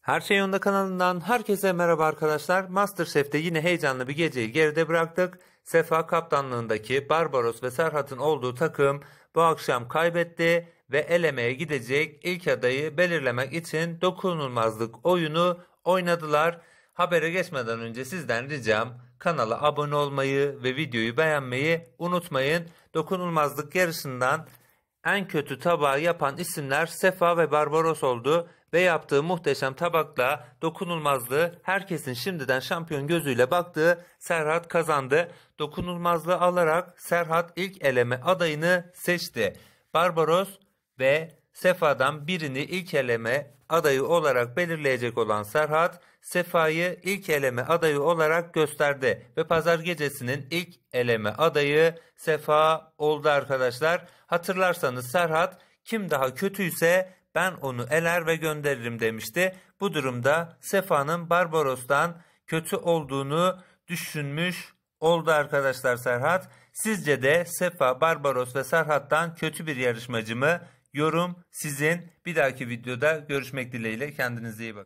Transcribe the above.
Her şey onda kanalından herkese merhaba arkadaşlar. Masterchef'te yine heyecanlı bir geceyi geride bıraktık. Sefa kaptanlığındaki Barbaros ve Serhat'ın olduğu takım bu akşam kaybetti ve elemeye gidecek ilk adayı belirlemek için dokunulmazlık oyunu oynadılar. Habere geçmeden önce sizden ricam kanala abone olmayı ve videoyu beğenmeyi unutmayın. Dokunulmazlık yarışından en kötü tabağı yapan isimler Sefa ve Barbaros oldu ve yaptığı muhteşem tabakla dokunulmazlığı herkesin şimdiden şampiyon gözüyle baktığı Serhat kazandı. Dokunulmazlığı alarak Serhat ilk eleme adayını seçti. Barbaros ve Sefa'dan birini ilk eleme adayı olarak belirleyecek olan Serhat, Sefa'yı ilk eleme adayı olarak gösterdi ve pazar gecesinin ilk eleme adayı Sefa oldu arkadaşlar. Hatırlarsanız Serhat kim daha kötüyse ben onu eler ve gönderirim demişti. Bu durumda Sefa'nın Barbaros'tan kötü olduğunu düşünmüş oldu arkadaşlar Serhat. Sizce de Sefa, Barbaros ve Serhat'tan kötü bir yarışmacı mı? yorum sizin. Bir dahaki videoda görüşmek dileğiyle. Kendinize iyi bakın.